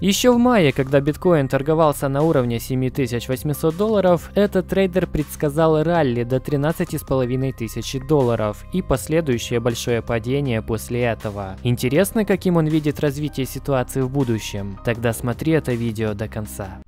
Еще в мае, когда биткоин торговался на уровне 7800 долларов, этот трейдер предсказал ралли до 13500 долларов и последующее большое падение после этого. Интересно, каким он видит развитие ситуации в будущем? Тогда смотри это видео до конца.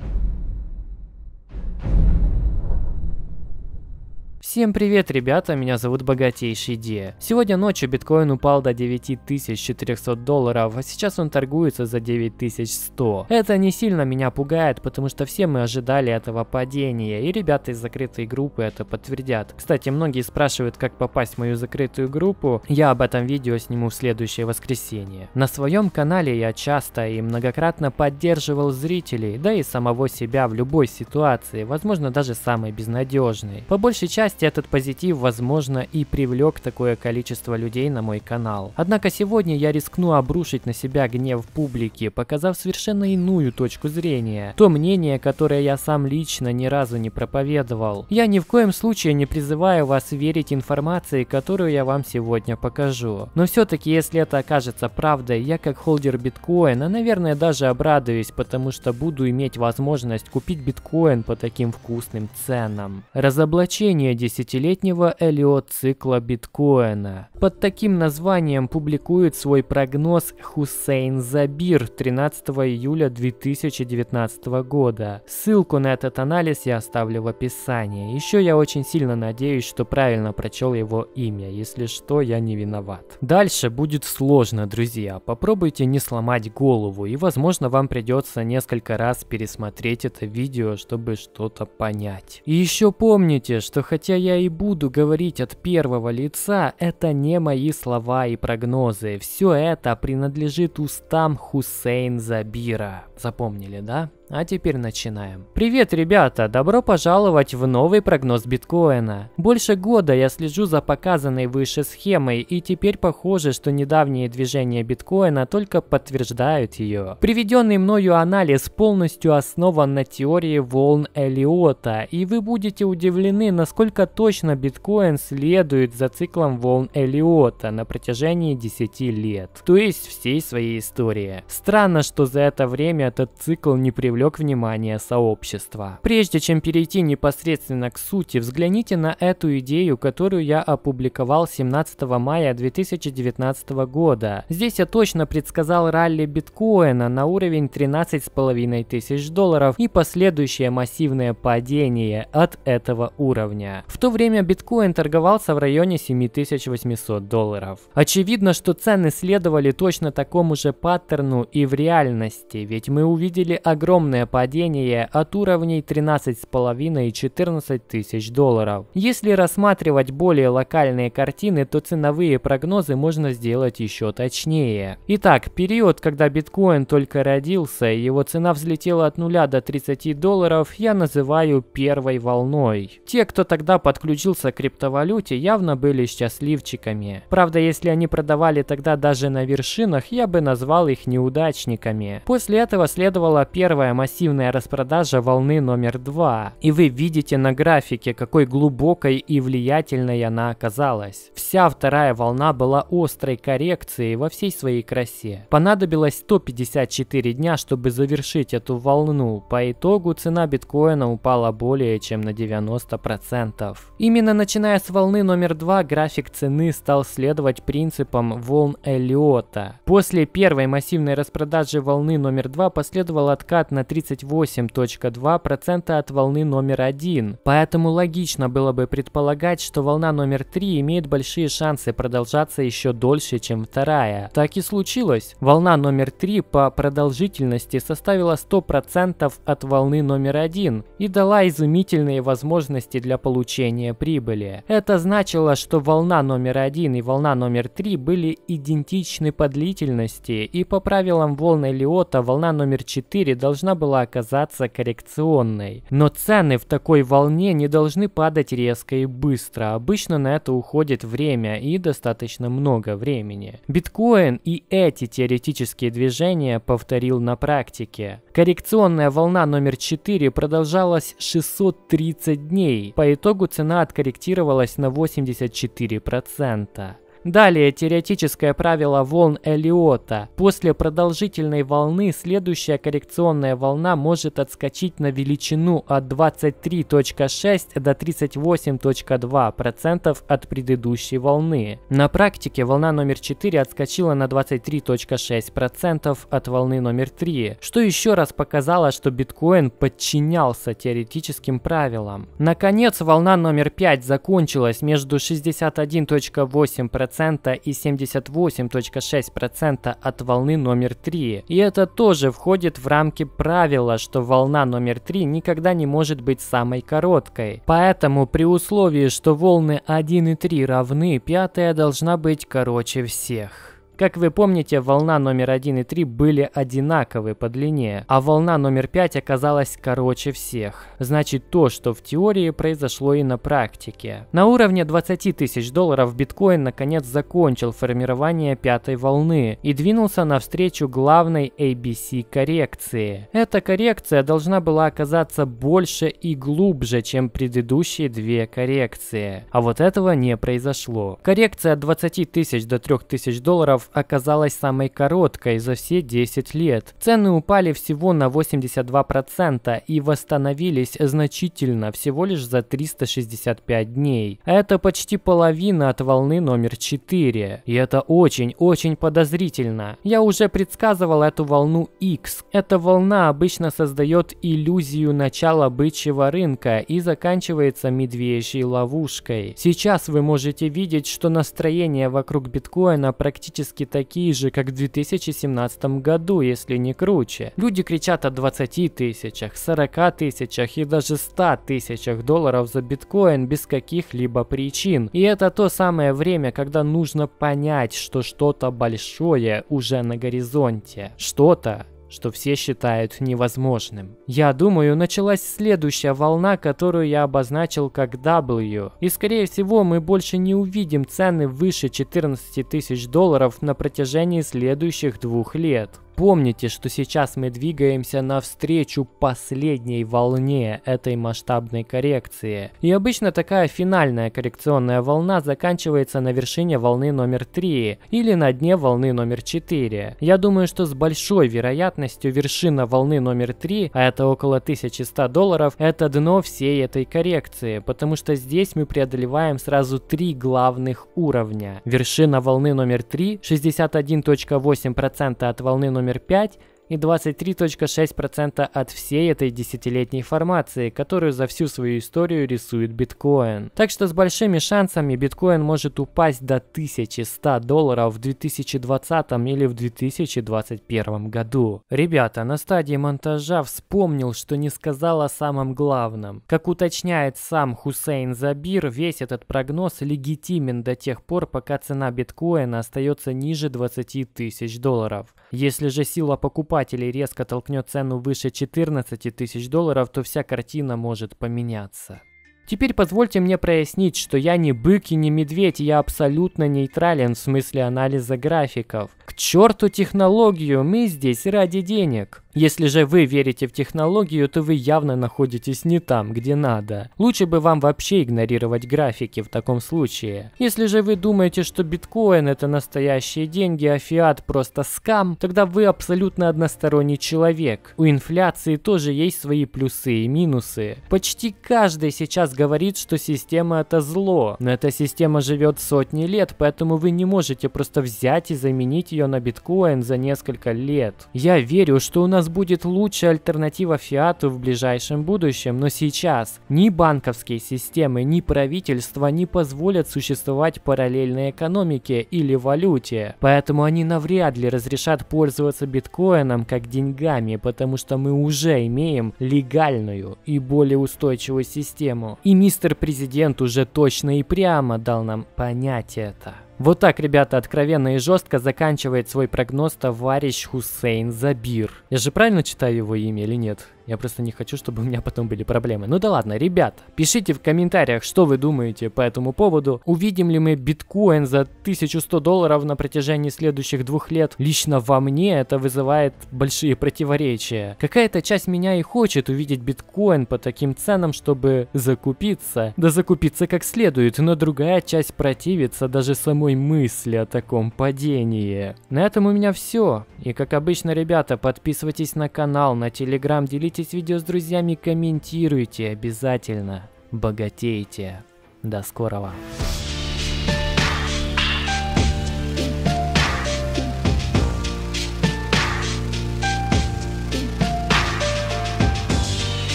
Всем привет, ребята, меня зовут Богатейший Де. Сегодня ночью биткоин упал до 9400 долларов, а сейчас он торгуется за 9100. Это не сильно меня пугает, потому что все мы ожидали этого падения, и ребята из закрытой группы это подтвердят. Кстати, многие спрашивают, как попасть в мою закрытую группу, я об этом видео сниму в следующее воскресенье. На своем канале я часто и многократно поддерживал зрителей, да и самого себя в любой ситуации, возможно даже самой безнадежной. По большей части Отчасти этот позитив, возможно, и привлек такое количество людей на мой канал. Однако сегодня я рискну обрушить на себя гнев публики, показав совершенно иную точку зрения. То мнение, которое я сам лично ни разу не проповедовал. Я ни в коем случае не призываю вас верить информации, которую я вам сегодня покажу. Но все-таки, если это окажется правдой, я как холдер биткоина, наверное, даже обрадуюсь, потому что буду иметь возможность купить биткоин по таким вкусным ценам. Разоблачение десятилетнего летнего элиот-цикла биткоина. Под таким названием публикует свой прогноз Хусейн Забир 13 июля 2019 года. Ссылку на этот анализ я оставлю в описании. Еще я очень сильно надеюсь, что правильно прочел его имя. Если что, я не виноват. Дальше будет сложно, друзья. Попробуйте не сломать голову, и возможно вам придется несколько раз пересмотреть это видео, чтобы что-то понять. И еще помните, что хотя Хотя я и буду говорить от первого лица, это не мои слова и прогнозы. Все это принадлежит устам Хусейн Забира. Запомнили, да? А теперь начинаем. Привет, ребята! Добро пожаловать в новый прогноз биткоина. Больше года я слежу за показанной выше схемой, и теперь похоже, что недавние движения биткоина только подтверждают ее. Приведенный мною анализ полностью основан на теории волн Элиота, и вы будете удивлены, насколько точно биткоин следует за циклом волн Элиота на протяжении 10 лет, то есть всей своей истории. Странно, что за это время этот цикл не привлек привлек внимание сообщества. Прежде чем перейти непосредственно к сути, взгляните на эту идею, которую я опубликовал 17 мая 2019 года. Здесь я точно предсказал ралли биткоина на уровень 13 с половиной тысяч долларов и последующее массивное падение от этого уровня. В то время биткоин торговался в районе 7800 долларов. Очевидно, что цены следовали точно такому же паттерну и в реальности, ведь мы увидели огромное огромное падение от уровней 13,5 и 14 тысяч долларов. Если рассматривать более локальные картины, то ценовые прогнозы можно сделать еще точнее. Итак, период, когда биткоин только родился и его цена взлетела от 0 до 30 долларов, я называю первой волной. Те, кто тогда подключился к криптовалюте, явно были счастливчиками. Правда, если они продавали тогда даже на вершинах, я бы назвал их неудачниками. После этого следовала первая массивная распродажа волны номер 2. И вы видите на графике, какой глубокой и влиятельной она оказалась. Вся вторая волна была острой коррекцией во всей своей красе. Понадобилось 154 дня, чтобы завершить эту волну. По итогу цена биткоина упала более чем на 90%. Именно начиная с волны номер 2 график цены стал следовать принципам волн Эллиота. После первой массивной распродажи волны номер 2 последовал откат на на 38.2% от волны номер 1. Поэтому логично было бы предполагать, что волна номер 3 имеет большие шансы продолжаться еще дольше, чем вторая. Так и случилось. Волна номер 3 по продолжительности составила 100% от волны номер 1 и дала изумительные возможности для получения прибыли. Это значило, что волна номер 1 и волна номер 3 были идентичны по длительности, и по правилам волны Лиота волна номер 4 должна должна была оказаться коррекционной. Но цены в такой волне не должны падать резко и быстро. Обычно на это уходит время и достаточно много времени. Биткоин и эти теоретические движения повторил на практике. Коррекционная волна номер 4 продолжалась 630 дней. По итогу цена откорректировалась на 84%. Далее теоретическое правило волн Эллиота. После продолжительной волны следующая коррекционная волна может отскочить на величину от 23.6 до 38.2% от предыдущей волны. На практике волна номер 4 отскочила на 23.6% от волны номер 3, что еще раз показало, что биткоин подчинялся теоретическим правилам. Наконец, волна номер 5 закончилась между 61.8% 3% и 78.6% от волны номер 3. И это тоже входит в рамки правила, что волна номер 3 никогда не может быть самой короткой. Поэтому при условии, что волны 1 и 3 равны, пятая должна быть короче всех. Как вы помните, волна номер 1 и 3 были одинаковы по длине, а волна номер 5 оказалась короче всех. Значит, то, что в теории произошло и на практике. На уровне 20 тысяч долларов биткоин наконец закончил формирование пятой волны и двинулся навстречу главной ABC коррекции. Эта коррекция должна была оказаться больше и глубже, чем предыдущие две коррекции. А вот этого не произошло. Коррекция от 20 тысяч до 3 тысяч долларов оказалась самой короткой за все 10 лет. Цены упали всего на 82% и восстановились значительно всего лишь за 365 дней. Это почти половина от волны номер 4. И это очень-очень подозрительно. Я уже предсказывал эту волну X. Эта волна обычно создает иллюзию начала бычьего рынка и заканчивается медвежьей ловушкой. Сейчас вы можете видеть, что настроение вокруг биткоина практически практически такие же, как в 2017 году, если не круче. Люди кричат о 20 тысячах, 40 тысячах и даже 100 тысячах долларов за биткоин без каких-либо причин. И это то самое время, когда нужно понять, что что-то большое уже на горизонте. Что-то, что все считают невозможным. Я думаю, началась следующая волна, которую я обозначил как W, и скорее всего мы больше не увидим цены выше 14 тысяч долларов на протяжении следующих двух лет. Помните, что сейчас мы двигаемся навстречу последней волне этой масштабной коррекции. И обычно такая финальная коррекционная волна заканчивается на вершине волны номер 3 или на дне волны номер 4. Я думаю, что с большой вероятностью вершина волны номер 3, а это около 1100 долларов, это дно всей этой коррекции, потому что здесь мы преодолеваем сразу три главных уровня. Вершина волны номер 3 61.8% от волны номер номер 5 и 23.6% от всей этой десятилетней формации, которую за всю свою историю рисует биткоин. Так что с большими шансами биткоин может упасть до 1100 долларов в 2020 или в 2021 году. Ребята, на стадии монтажа вспомнил, что не сказал о самом главном. Как уточняет сам Хусейн Забир, весь этот прогноз легитимен до тех пор, пока цена биткоина остается ниже 20 тысяч долларов. Если же сила покупателя покупателей резко толкнет цену выше 14 тысяч долларов, то вся картина может поменяться. Теперь позвольте мне прояснить, что я не бык и не медведь, я абсолютно нейтрален в смысле анализа графиков. К черту технологию, мы здесь ради денег. Если же вы верите в технологию, то вы явно находитесь не там, где надо. Лучше бы вам вообще игнорировать графики в таком случае. Если же вы думаете, что биткоин это настоящие деньги, а фиат просто скам, тогда вы абсолютно односторонний человек. У инфляции тоже есть свои плюсы и минусы. Почти каждый сейчас говорит, что система это зло, но эта система живет сотни лет, поэтому вы не можете просто взять и заменить ее ее на биткоин за несколько лет. Я верю, что у нас будет лучшая альтернатива фиату в ближайшем будущем, но сейчас ни банковские системы, ни правительства не позволят существовать параллельной экономике или валюте. Поэтому они навряд ли разрешат пользоваться биткоином как деньгами, потому что мы уже имеем легальную и более устойчивую систему. И мистер президент уже точно и прямо дал нам понять это. Вот так, ребята, откровенно и жестко заканчивает свой прогноз товарищ Хусейн Забир. Я же правильно читаю его имя или нет? Я просто не хочу, чтобы у меня потом были проблемы. Ну да ладно, ребят, пишите в комментариях, что вы думаете по этому поводу. Увидим ли мы биткоин за 1100 долларов на протяжении следующих двух лет? Лично во мне это вызывает большие противоречия. Какая-то часть меня и хочет увидеть биткоин по таким ценам, чтобы закупиться. Да закупиться как следует, но другая часть противится даже самой мысли о таком падении. На этом у меня все. И как обычно, ребята, подписывайтесь на канал, на телеграм, делитесь делитесь видео с друзьями, комментируйте обязательно. Богатейте. До скорого.